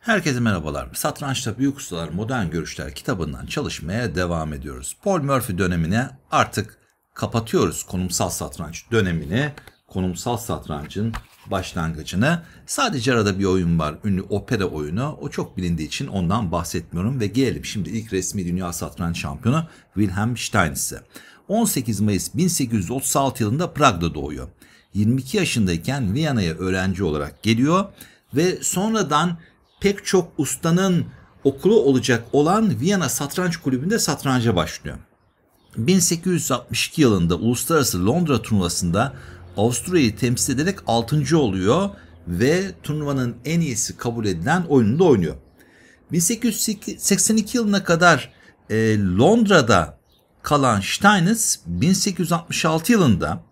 Herkese merhabalar. Satrançta Büyük Ustalar Modern Görüşler kitabından çalışmaya devam ediyoruz. Paul Murphy dönemine artık kapatıyoruz. Konumsal satranç dönemini, konumsal satrancın başlangıcını. Sadece arada bir oyun var. Ünlü opera oyunu. O çok bilindiği için ondan bahsetmiyorum ve gelelim şimdi ilk resmi dünya satranç şampiyonu Wilhelm Steinitze. 18 Mayıs 1836 yılında Prag'da doğuyor. 22 yaşındayken Viyana'ya öğrenci olarak geliyor ve sonradan pek çok ustanın okulu olacak olan Viyana Satranç Kulübü'nde satranca başlıyor. 1862 yılında Uluslararası Londra turnuvasında Avusturya'yı temsil ederek 6. oluyor ve turnuvanın en iyisi kabul edilen oyununda oynuyor. 1882 yılına kadar e, Londra'da kalan Steinitz 1866 yılında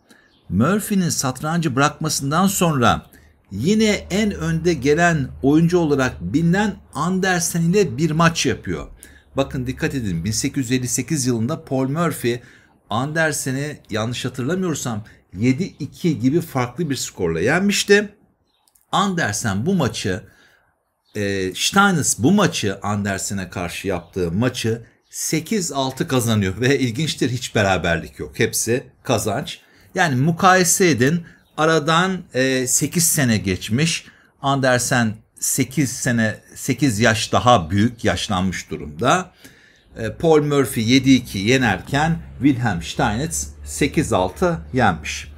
Murphy'nin satrancı bırakmasından sonra yine en önde gelen oyuncu olarak bilinen Andersen ile bir maç yapıyor. Bakın dikkat edin 1858 yılında Paul Murphy Andersen'i yanlış hatırlamıyorsam 7-2 gibi farklı bir skorla yenmişti. Andersen bu maçı e, Steinitz bu maçı Andersen'e karşı yaptığı maçı 8-6 kazanıyor ve ilginçtir hiç beraberlik yok. Hepsi kazanç. Yani mukayese edin Aradan e, 8 sene geçmiş. Andersen 8 sene 8 yaş daha büyük yaşlanmış durumda. E, Paul Murphy 7-2 yenerken Wilhelm Steinitz 8-6 yenmiş.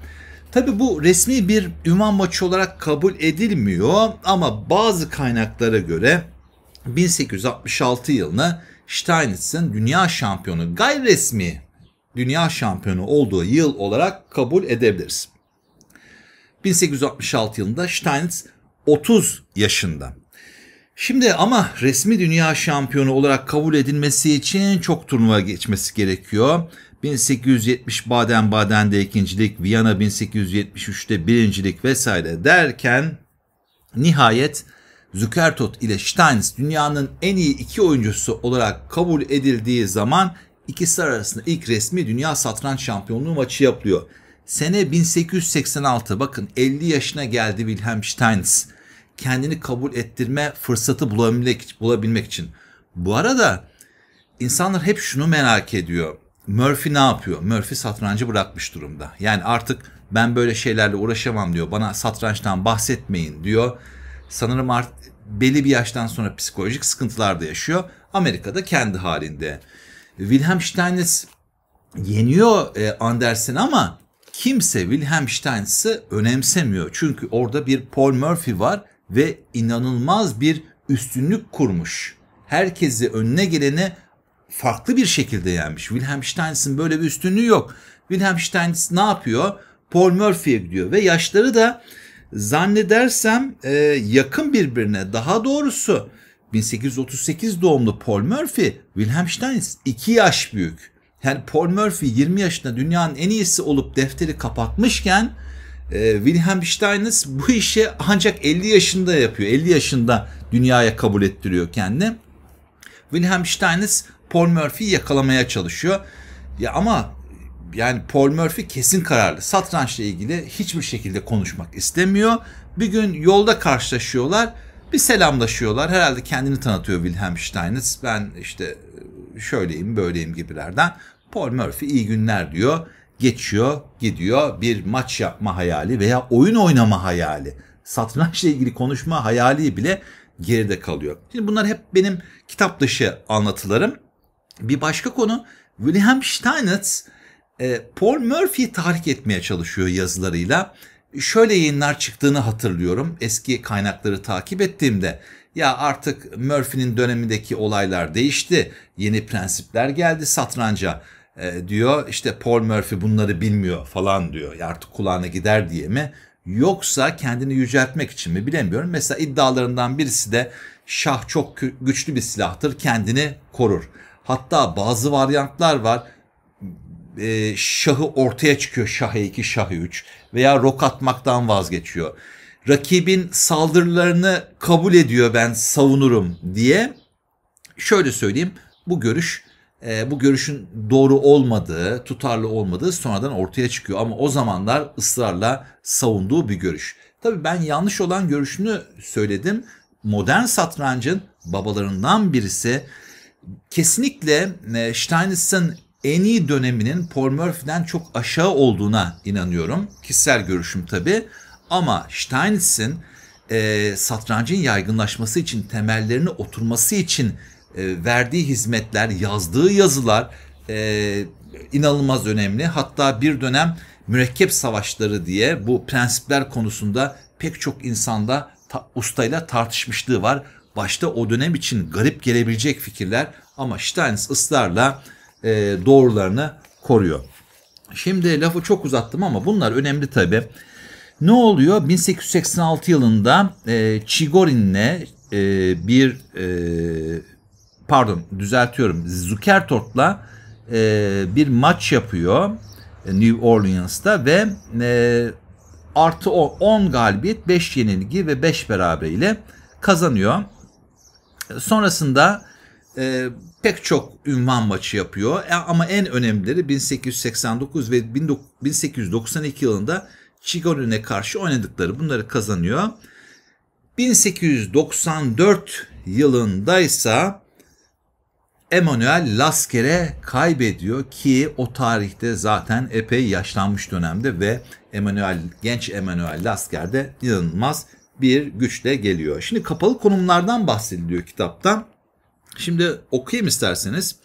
Tabi bu resmi bir ünvan maçı olarak kabul edilmiyor ama bazı kaynaklara göre 1866 yılını Steinitz'in dünya şampiyonu gayri resmi dünya şampiyonu olduğu yıl olarak kabul edebiliriz. 1866 yılında Steins 30 yaşında. Şimdi ama resmi dünya şampiyonu olarak kabul edilmesi için çok turnuva geçmesi gerekiyor. 1870 Baden-Baden'de ikincilik, Viyana 1873'te birincilik vesaire derken nihayet Zukertot ile Steins dünyanın en iyi iki oyuncusu olarak kabul edildiği zaman ikisi arasında ilk resmi dünya satranç şampiyonluğu maçı yapılıyor. Sene 1886 bakın 50 yaşına geldi Wilhelm Steins. Kendini kabul ettirme fırsatı bulabilmek, bulabilmek için. Bu arada insanlar hep şunu merak ediyor. Murphy ne yapıyor? Murphy satrancı bırakmış durumda. Yani artık ben böyle şeylerle uğraşamam diyor. Bana satrançtan bahsetmeyin diyor. Sanırım art belli bir yaştan sonra psikolojik sıkıntılar da yaşıyor. Amerika'da kendi halinde. Wilhelm Steinitz yeniyor e, Andersen ama kimse Wilhelm Steins'ı önemsemiyor. Çünkü orada bir Paul Murphy var ve inanılmaz bir üstünlük kurmuş. Herkesi önüne geleni farklı bir şekilde yenmiş. Wilhelm Steins'ın böyle bir üstünlüğü yok. Wilhelm Steins ne yapıyor? Paul Murphy'ye gidiyor ve yaşları da zannedersem e, yakın birbirine daha doğrusu 1838 doğumlu Paul Murphy Wilhelm Steins 2 yaş büyük. Yani Paul Murphy 20 yaşında dünyanın en iyisi olup defteri kapatmışken e, Wilhelm Steinitz bu işi ancak 50 yaşında yapıyor. 50 yaşında dünyaya kabul ettiriyor kendini. Wilhelm Steinitz Paul Murphy'yi yakalamaya çalışıyor. Ya ama yani Paul Murphy kesin kararlı. Satrançla ilgili hiçbir şekilde konuşmak istemiyor. Bir gün yolda karşılaşıyorlar. Bir selamlaşıyorlar. Herhalde kendini tanıtıyor Wilhelm Steinitz. Ben işte şöyleyim böyleyim gibilerden. Paul Murphy iyi günler diyor. Geçiyor gidiyor bir maç yapma hayali veya oyun oynama hayali. Satrançla ilgili konuşma hayali bile geride kalıyor. Şimdi bunlar hep benim kitap dışı anlatılarım. Bir başka konu Wilhelm Steinitz e, Paul Murphy'yi tahrik etmeye çalışıyor yazılarıyla. Şöyle yayınlar çıktığını hatırlıyorum eski kaynakları takip ettiğimde ya artık Murphy'nin dönemindeki olaylar değişti. Yeni prensipler geldi satranca e, diyor. İşte Paul Murphy bunları bilmiyor falan diyor. Ya artık kulağına gider diye mi? Yoksa kendini yüceltmek için mi bilemiyorum. Mesela iddialarından birisi de şah çok güçlü bir silahtır kendini korur. Hatta bazı varyantlar var e, şahı ortaya çıkıyor şah 2 şah 3 veya rok atmaktan vazgeçiyor rakibin saldırılarını kabul ediyor ben savunurum diye şöyle söyleyeyim bu görüş e, bu görüşün doğru olmadığı, tutarlı olmadığı sonradan ortaya çıkıyor. Ama o zamanlar ısrarla savunduğu bir görüş. tabi ben yanlış olan görüşünü söyledim. Modern satrancın babalarından birisi kesinlikle e, Steinitz'in en iyi döneminin Paul Murphy'den çok aşağı olduğuna inanıyorum. Kişisel görüşüm tabii. Ama Steiniz'in e, satrancın yaygınlaşması için temellerini oturması için e, verdiği hizmetler, yazdığı yazılar e, inanılmaz önemli. Hatta bir dönem mürekkep savaşları diye bu prensipler konusunda pek çok insanda ta, ustayla tartışmışlığı var. Başta o dönem için garip gelebilecek fikirler ama Steins ısrarla e, doğrularını koruyor. Şimdi lafı çok uzattım ama bunlar önemli tabii. Ne oluyor? 1886 yılında e, Chigorin'le e, bir e, pardon düzeltiyorum Zuckertortla e, bir maç yapıyor e, New Orleans'ta ve e, artı 10 galibiyet 5 yenilgi ve 5 beraberiyle kazanıyor. Sonrasında e, pek çok ünvan maçı yapıyor e, ama en önemlileri 1889 ve 1892 yılında Chigorin'e karşı oynadıkları bunları kazanıyor. 1894 yılında ise Emanuel Lasker'e kaybediyor ki o tarihte zaten epey yaşlanmış dönemde ve Emanuel genç Emanuel Lasker de inanılmaz bir güçle geliyor. Şimdi kapalı konumlardan bahsediliyor kitapta. Şimdi okuyayım isterseniz.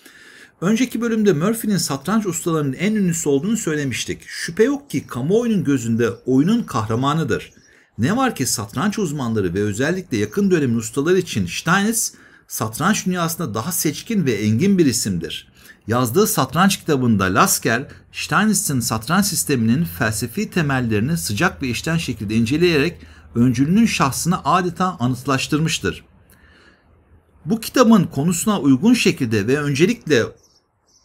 Önceki bölümde Murphy'nin satranç ustalarının en ünlüsü olduğunu söylemiştik. Şüphe yok ki kamuoyunun gözünde oyunun kahramanıdır. Ne var ki satranç uzmanları ve özellikle yakın dönemin ustaları için Steinitz, satranç dünyasında daha seçkin ve engin bir isimdir. Yazdığı satranç kitabında Lasker, Steinitz'in satranç sisteminin felsefi temellerini sıcak ve işten şekilde inceleyerek öncülünün şahsını adeta anıtlaştırmıştır. Bu kitabın konusuna uygun şekilde ve öncelikle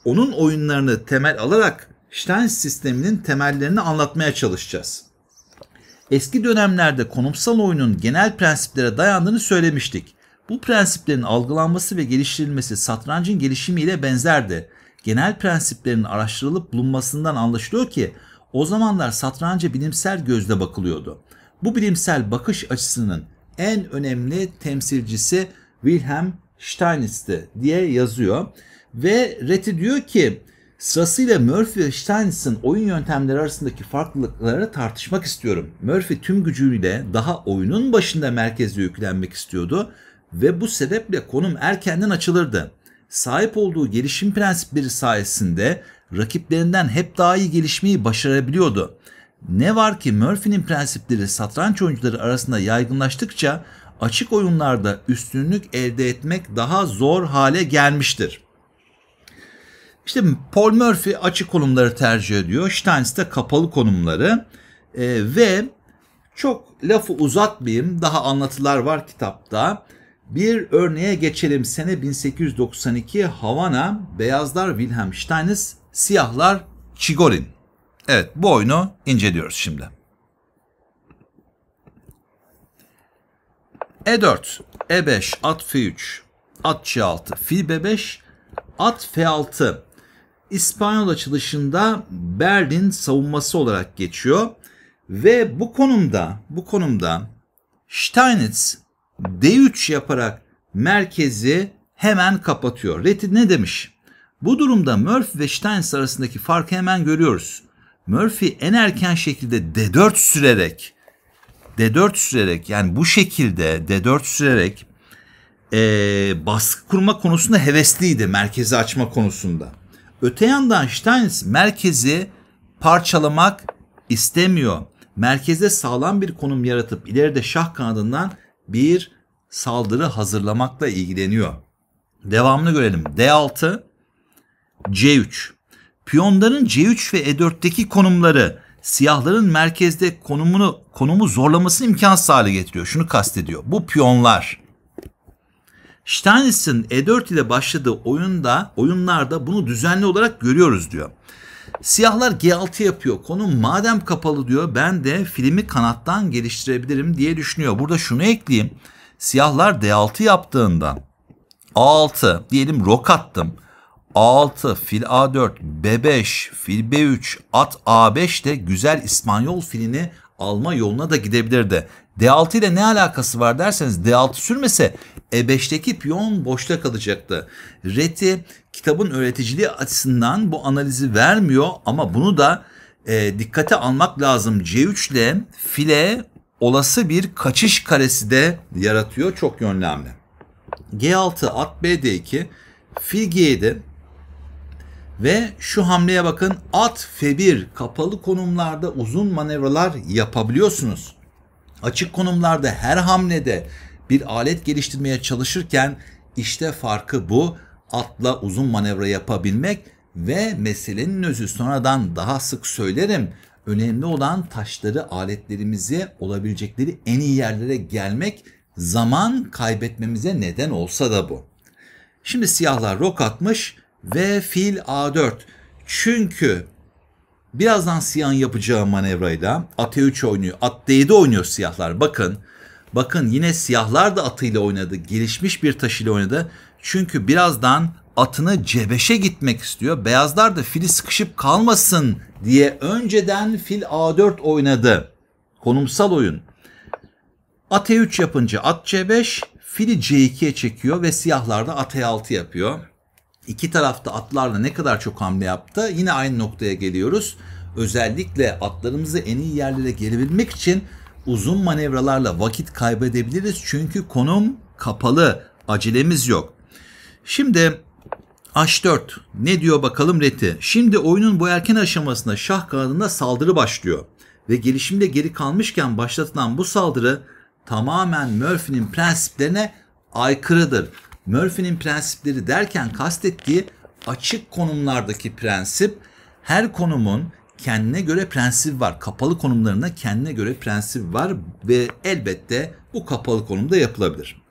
onun oyunlarını temel alarak Steins sisteminin temellerini anlatmaya çalışacağız. Eski dönemlerde konumsal oyunun genel prensiplere dayandığını söylemiştik. Bu prensiplerin algılanması ve geliştirilmesi satrancın gelişimiyle benzerdi. Genel prensiplerin araştırılıp bulunmasından anlaşılıyor ki o zamanlar satranca bilimsel gözle bakılıyordu. Bu bilimsel bakış açısının en önemli temsilcisi Wilhelm Steinitz'ti diye yazıyor. Ve Reti diyor ki sırasıyla Murphy ve Steins'ın oyun yöntemleri arasındaki farklılıkları tartışmak istiyorum. Murphy tüm gücüyle daha oyunun başında merkezde yüklenmek istiyordu ve bu sebeple konum erkenden açılırdı. Sahip olduğu gelişim prensipleri sayesinde rakiplerinden hep daha iyi gelişmeyi başarabiliyordu. Ne var ki Murphy'nin prensipleri satranç oyuncuları arasında yaygınlaştıkça açık oyunlarda üstünlük elde etmek daha zor hale gelmiştir. İşte Paul Murphy açık konumları tercih ediyor. Steins de kapalı konumları. E, ve çok lafı uzatmayayım. Daha anlatılar var kitapta. Bir örneğe geçelim. Sene 1892 Havana, beyazlar Wilhelm Steins, siyahlar Çigorin. Evet bu oyunu inceliyoruz şimdi. E4, E5, at F3, at C6, fil B5, at F6 İspanyol açılışında Berlin savunması olarak geçiyor ve bu konumda bu konumda Steinitz D3 yaparak merkezi hemen kapatıyor. Reti ne demiş? Bu durumda Murphy ve Steinitz arasındaki farkı hemen görüyoruz. Murphy en erken şekilde D4 sürerek D4 sürerek yani bu şekilde D4 sürerek e, baskı kurma konusunda hevesliydi merkezi açma konusunda. Öte yandan Steins merkezi parçalamak istemiyor. Merkeze sağlam bir konum yaratıp ileride şah kanadından bir saldırı hazırlamakla ilgileniyor. Devamını görelim. D6, C3. Piyonların C3 ve E4'teki konumları siyahların merkezde konumunu konumu zorlamasını imkansız hale getiriyor. Şunu kastediyor. Bu piyonlar Steinlitz'in E4 ile başladığı oyunda, oyunlarda bunu düzenli olarak görüyoruz diyor. Siyahlar G6 yapıyor. Konu madem kapalı diyor ben de filmi kanattan geliştirebilirim diye düşünüyor. Burada şunu ekleyeyim. Siyahlar D6 yaptığında A6 diyelim rok attım. A6, fil A4, B5, fil B3, at A5 de güzel İspanyol filini alma yoluna da gidebilirdi. D6 ile ne alakası var derseniz D6 sürmese E5'teki piyon boşta kalacaktı. Reti kitabın öğreticiliği açısından bu analizi vermiyor ama bunu da e, dikkate almak lazım. C3 ile file olası bir kaçış karesi de yaratıyor çok yönlü hamle. G6 at BD2 fil G7 ve şu hamleye bakın at F1 kapalı konumlarda uzun manevralar yapabiliyorsunuz. Açık konumlarda her hamlede bir alet geliştirmeye çalışırken işte farkı bu. Atla uzun manevra yapabilmek ve meselenin özü sonradan daha sık söylerim. Önemli olan taşları aletlerimizi olabilecekleri en iyi yerlere gelmek zaman kaybetmemize neden olsa da bu. Şimdi siyahlar rok atmış ve fil A4. Çünkü Birazdan siyahın yapacağı manevrayla at E3 oynuyor. At D7 oynuyor siyahlar. Bakın. Bakın yine siyahlar da atıyla oynadı. Gelişmiş bir taşıyla oynadı. Çünkü birazdan atını c5'e gitmek istiyor. Beyazlar da fili sıkışıp kalmasın diye önceden fil A4 oynadı. Konumsal oyun. At E3 yapınca at C5 fili C2'ye çekiyor ve siyahlar da at E6 yapıyor iki tarafta atlarla ne kadar çok hamle yaptı yine aynı noktaya geliyoruz. Özellikle atlarımızı en iyi yerlere gelebilmek için uzun manevralarla vakit kaybedebiliriz. Çünkü konum kapalı, acelemiz yok. Şimdi H4 ne diyor bakalım reti. Şimdi oyunun bu erken aşamasında şah kanadında saldırı başlıyor. Ve gelişimde geri kalmışken başlatılan bu saldırı tamamen Murphy'nin prensiplerine aykırıdır. Murphy'nin prensipleri derken kastettiği açık konumlardaki prensip her konumun kendine göre prensip var. Kapalı konumlarında kendine göre prensip var ve elbette bu kapalı konumda yapılabilir.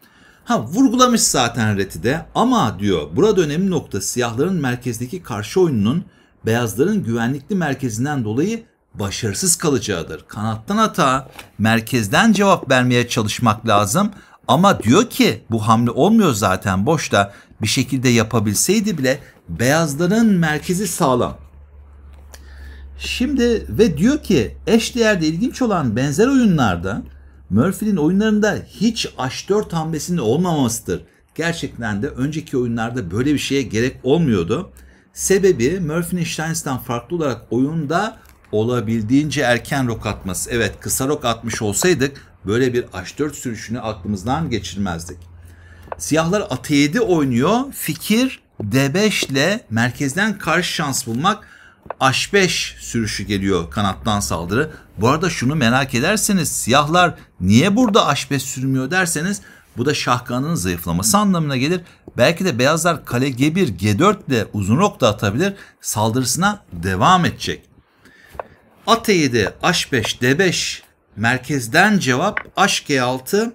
Ha vurgulamış zaten Reti'de ama diyor burada önemli nokta siyahların merkezdeki karşı oyununun beyazların güvenlikli merkezinden dolayı başarısız kalacağıdır. Kanattan ata merkezden cevap vermeye çalışmak lazım ama diyor ki bu hamle olmuyor zaten boşta bir şekilde yapabilseydi bile beyazların merkezi sağlam. Şimdi ve diyor ki eşdeğerde ilginç olan benzer oyunlarda Murphy'nin oyunlarında hiç H4 hamlesinin olmamasıdır. Gerçekten de önceki oyunlarda böyle bir şeye gerek olmuyordu. Sebebi Murphy'nin Steins'tan farklı olarak oyunda olabildiğince erken rok atması. Evet kısa rok atmış olsaydık Böyle bir H4 sürüşünü aklımızdan geçirmezdik. Siyahlar atı 7 oynuyor. Fikir D5 ile merkezden karşı şans bulmak H5 sürüşü geliyor kanattan saldırı. Bu arada şunu merak ederseniz siyahlar niye burada H5 sürmüyor derseniz bu da şahkanın zayıflaması anlamına gelir. Belki de beyazlar kale G1, G4 ile uzun ok da atabilir. Saldırısına devam edecek. At E7, H5, D5 Merkezden cevap aş G6,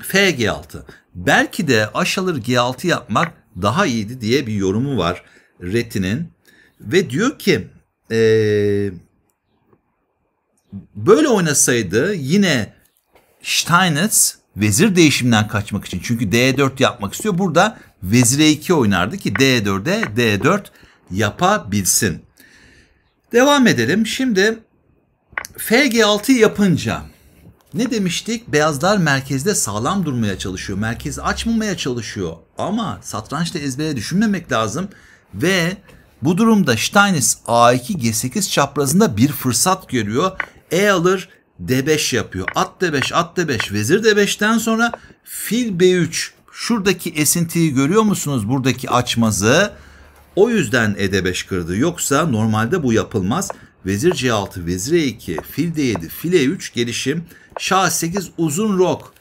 F 6 Belki de aşalır G6 yapmak daha iyiydi diye bir yorumu var Retin'in. Ve diyor ki e, böyle oynasaydı yine Steinitz vezir değişiminden kaçmak için. Çünkü D4 yapmak istiyor. Burada vezire 2 oynardı ki D4'e D4 yapabilsin. Devam edelim. Şimdi FG6 yapınca ne demiştik? Beyazlar merkezde sağlam durmaya çalışıyor. merkez açmamaya çalışıyor. Ama satrançta ezbere düşünmemek lazım. Ve bu durumda Steinis A2 G8 çaprazında bir fırsat görüyor. E alır D5 yapıyor. At D5, at D5, vezir D5'ten sonra fil B3. Şuradaki esintiyi görüyor musunuz? Buradaki açmazı. O yüzden E5 kırdı. Yoksa normalde bu yapılmaz. Vezir C6, vezir E2, fil D7, fil E3 gelişim. Şah 8 uzun rok.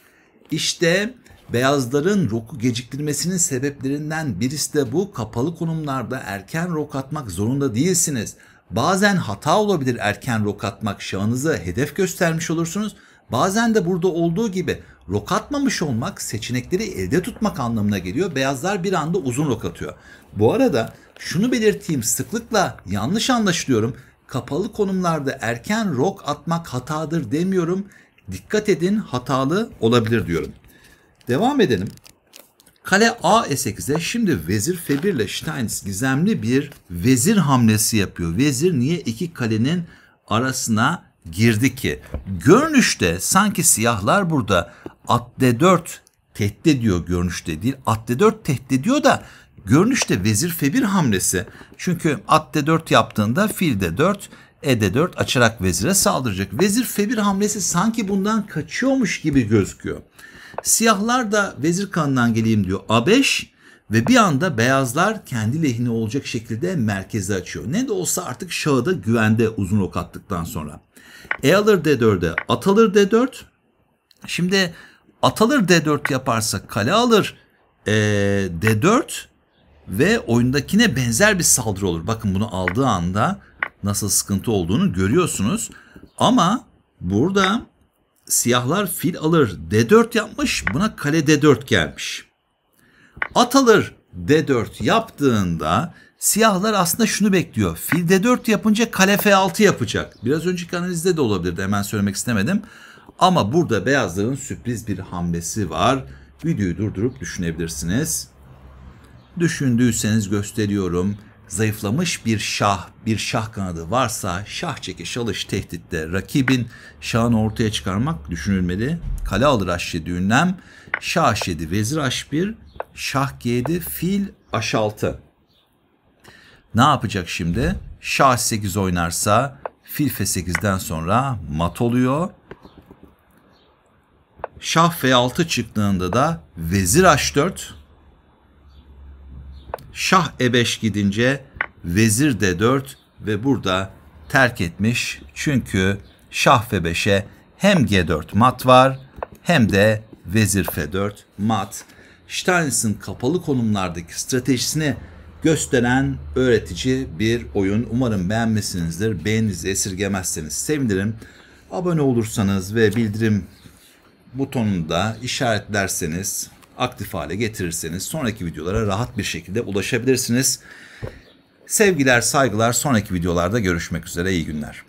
İşte beyazların roku geciktirmesinin sebeplerinden birisi de bu. Kapalı konumlarda erken rok atmak zorunda değilsiniz. Bazen hata olabilir erken rok atmak. Şahınızı hedef göstermiş olursunuz. Bazen de burada olduğu gibi rok atmamış olmak seçenekleri elde tutmak anlamına geliyor. Beyazlar bir anda uzun rok atıyor. Bu arada şunu belirteyim sıklıkla yanlış anlaşılıyorum kapalı konumlarda erken rok atmak hatadır demiyorum. Dikkat edin hatalı olabilir diyorum. Devam edelim. Kale A E8'e şimdi Vezir Febir ile Steins gizemli bir vezir hamlesi yapıyor. Vezir niye iki kalenin arasına girdi ki? Görünüşte sanki siyahlar burada at D4 tehdit ediyor görünüşte değil. At D4 tehdit ediyor da Görünüşte vezir febir hamlesi. Çünkü at d4 yaptığında fil d4, e d4 açarak vezire saldıracak. Vezir febir hamlesi sanki bundan kaçıyormuş gibi gözüküyor. Siyahlar da vezir kanından geleyim diyor. A5 ve bir anda beyazlar kendi lehine olacak şekilde merkeze açıyor. Ne de olsa artık şahı da güvende uzun ok attıktan sonra. E alır D4'e at alır D4. Şimdi at alır D4 yaparsa kale alır e, D4 ve oyundakine benzer bir saldırı olur. Bakın bunu aldığı anda nasıl sıkıntı olduğunu görüyorsunuz. Ama burada siyahlar fil alır D4 yapmış buna kale D4 gelmiş. At alır D4 yaptığında siyahlar aslında şunu bekliyor. Fil D4 yapınca kale F6 yapacak. Biraz önceki analizde de olabilirdi hemen söylemek istemedim. Ama burada beyazların sürpriz bir hamlesi var. Videoyu durdurup düşünebilirsiniz düşündüyseniz gösteriyorum. Zayıflamış bir şah, bir şah kanadı varsa şah çekiş çalış tehditte rakibin şahını ortaya çıkarmak düşünülmedi. Kale alır h7 ünlem, şah h7, vezir h1, şah g7, fil h6. Ne yapacak şimdi? Şah 8 oynarsa fil f8'den sonra mat oluyor. Şah f6 çıktığında da vezir h4 Şah e5 gidince vezir de 4 ve burada terk etmiş. Çünkü Şah ve 5'e hem G4 mat var hem de vezir F4 mat. Steinlitz'in kapalı konumlardaki stratejisini gösteren öğretici bir oyun. Umarım beğenmişsinizdir. Beğeninizi esirgemezseniz sevinirim. Abone olursanız ve bildirim butonunda işaretlerseniz aktif hale getirirseniz sonraki videolara rahat bir şekilde ulaşabilirsiniz. Sevgiler, saygılar. Sonraki videolarda görüşmek üzere. İyi günler.